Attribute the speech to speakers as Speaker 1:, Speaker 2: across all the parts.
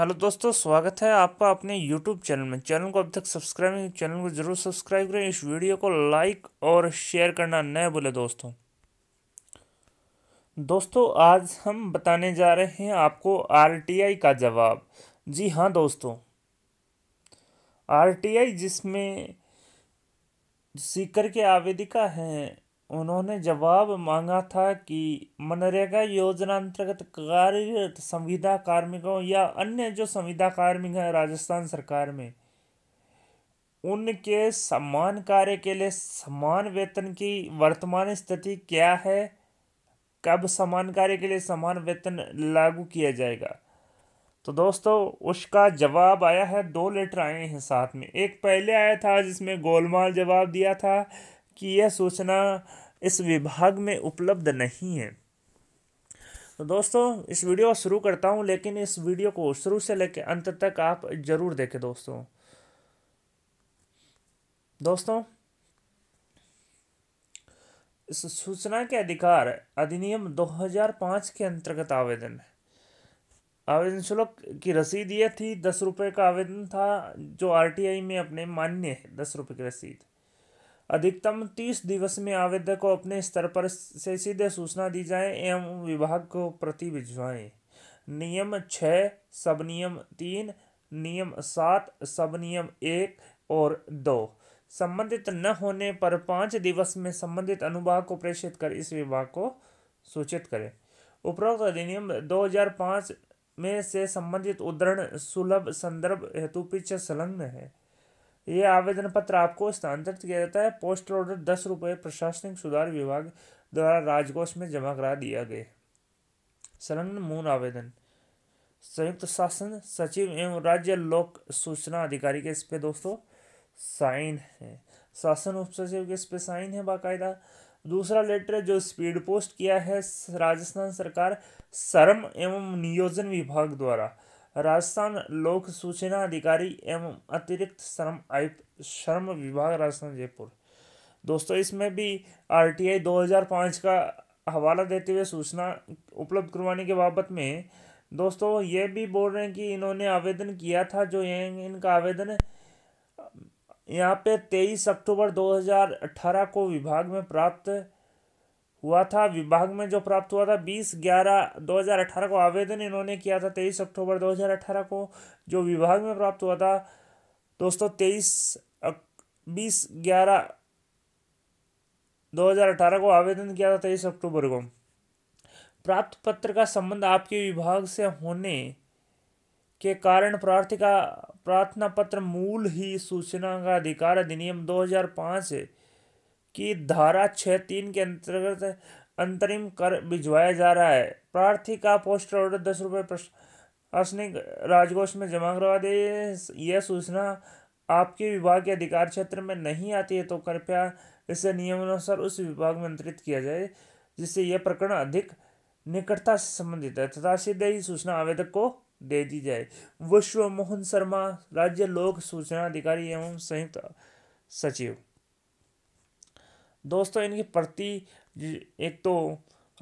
Speaker 1: hello दोस्तों स्वागत है आपका अपने यूट्यूब चैनल में चैनल को अब तक सब्सक्राइब नहीं चैनल को जरूर सब्सक्राइब करें इस वीडियो को लाइक और शेयर करना न भूलें दोस्तों दोस्तों आज हम बताने जा रहे हैं आपको आरटीआई का जवाब जी हाँ दोस्तों आरटीआई जिसमें सीकर के आवेदिका हैं उन्होंने जवाब मांगा था कि मनरेगा योजना अंतर्गत कार्यरत संविदा कार्मिकों या अन्य जो संविदा कार्मिक हैं राजस्थान सरकार में उनके समान कार्य के लिए समान वेतन की वर्तमान स्थिति क्या है कब समान कार्य के लिए समान वेतन लागू किया जाएगा तो दोस्तों उसका जवाब आया है दो लेटर आए हैं साथ में एक पहले आया था जिसमें गोलमाल जवाब दिया था कि यह सूचना इस विभाग में उपलब्ध नहीं है तो दोस्तों इस वीडियो को शुरू करता हूँ लेकिन इस वीडियो को शुरू से लेकर अंत तक आप ज़रूर देखें दोस्तों दोस्तों इस सूचना के अधिकार अधिनियम 2005 के अंतर्गत आवेदन है आवेदन शुल्क की रसीद यह थी दस रुपये का आवेदन था जो आरटीआई में अपने मान्य है दस रुपये की रसीद अधिकतम तीस दिवस में आवेदक को अपने स्तर पर से सीधे सूचना दी जाए एवं विभाग को प्रति भिजवाएं नियम छः सब नियम तीन नियम सात सब नियम एक और दो संबंधित न होने पर पाँच दिवस में संबंधित अनुभाग को प्रेषित कर इस विभाग को सूचित करें उपरोक्त अधिनियम 2005 में से संबंधित उद्धरण सुलभ संदर्भ हेतु पीछे संलग्न है ये आवेदन पत्र आपको स्थानांतरित किया जाता है पोस्टल ऑर्डर दस रुपये प्रशासनिक सुधार विभाग द्वारा राजकोष में जमा करा दिया गया संलग्न मूल आवेदन संयुक्त शासन सचिव एवं राज्य लोक सूचना अधिकारी के इस पे दोस्तों साइन है शासन उप सचिव के इस पे साइन है बाकायदा दूसरा लेटर जो स्पीड पोस्ट किया है राजस्थान सरकार श्रम एवं नियोजन विभाग द्वारा राजस्थान लोक सूचना अधिकारी एवं अतिरिक्त श्रम आयुक्त श्रम विभाग राजस्थान जयपुर दोस्तों इसमें भी आरटीआई 2005 का हवाला देते हुए सूचना उपलब्ध करवाने के बाबत में दोस्तों ये भी बोल रहे हैं कि इन्होंने आवेदन किया था जो ये इनका आवेदन यहाँ पे 23 अक्टूबर 2018 को विभाग में प्राप्त हुआ था विभाग में जो प्राप्त हुआ था बीस ग्यारह दो हज़ार अठारह को आवेदन इन्होंने किया था तेईस अक्टूबर दो हज़ार अठारह को जो विभाग में प्राप्त हुआ था दोस्तों तेईस बीस ग्यारह दो हज़ार अठारह को आवेदन किया था तेईस अक्टूबर को प्राप्त पत्र का संबंध आपके विभाग से होने के कारण प्रार्थी का प्रार्थना पत्र मूल ही सूचना का अधिकार अधिनियम दो हजार पाँच की धारा छः तीन के अंतर्गत अंतरिम कर भिजवाया जा रहा है प्रार्थी का पोस्टर ऑर्डर दस रुपये प्रशासनिक राजकोष में जमा करवा दे यह सूचना आपके विभाग के अधिकार क्षेत्र में नहीं आती है तो कृपया इसे नियमानुसार उस विभाग में अंतरित किया जाए जिससे यह प्रकरण अधिक निकटता से संबंधित है तथा सीधे ही सूचना आवेदक को दे दी जाए विश्व मोहन शर्मा राज्य लोक सूचना अधिकारी एवं संयुक्त सचिव दोस्तों इनकी प्रति एक तो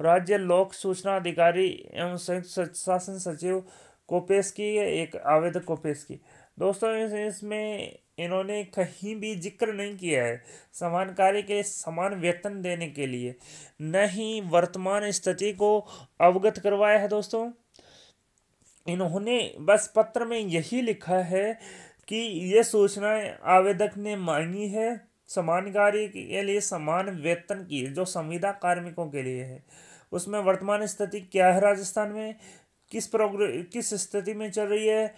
Speaker 1: राज्य लोक सूचना अधिकारी एवं संयुक्त शासन सचिव को पेश की है एक आवेदक को पेश की दोस्तों इसमें इन्होंने कहीं भी जिक्र नहीं किया है समान कार्य के समान वेतन देने के लिए न ही वर्तमान स्थिति को अवगत करवाया है दोस्तों इन्होंने बस पत्र में यही लिखा है कि ये सूचनाएँ आवेदक ने मांगी है समान कार्य के लिए समान वेतन की जो संविदा कार्मिकों के लिए है उसमें वर्तमान स्थिति क्या है राजस्थान में किस प्रोग्रे किस स्थिति में चल रही है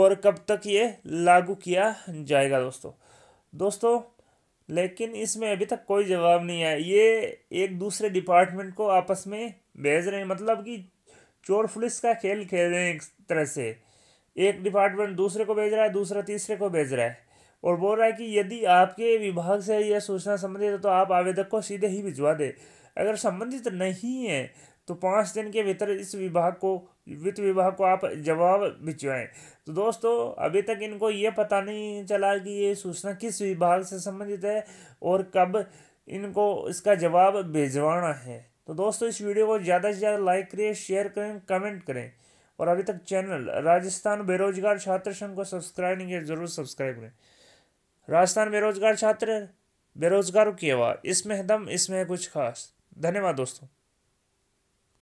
Speaker 1: और कब तक ये लागू किया जाएगा दोस्तों दोस्तों लेकिन इसमें अभी तक कोई जवाब नहीं आया ये एक दूसरे डिपार्टमेंट को आपस में भेज रहे हैं मतलब कि चोर पुलिस का खेल खेल रहे हैं एक तरह से एक डिपार्टमेंट दूसरे को भेज रहा है दूसरा तीसरे को भेज रहा है और बोल रहा है कि यदि आपके विभाग से यह सूचना संबंधित है तो आप आवेदक को सीधे ही भिजवा दें अगर संबंधित नहीं है तो पाँच दिन के भीतर इस विभाग को वित्त विभाग को आप जवाब भिजवाएं तो दोस्तों अभी तक इनको ये पता नहीं चला कि ये सूचना किस विभाग से संबंधित है और कब इनको इसका जवाब भिजवाना है तो दोस्तों इस वीडियो को ज़्यादा से ज़्यादा लाइक करें शेयर करें कमेंट करें और अभी तक चैनल राजस्थान बेरोजगार छात्र संघ को सब्सक्राइब नहीं किया जरूर सब्सक्राइब करें राजस्थान बेरोजगार छात्र बेरोजगारों की आवाज़ इसमें दम इसमें कुछ खास धन्यवाद दोस्तों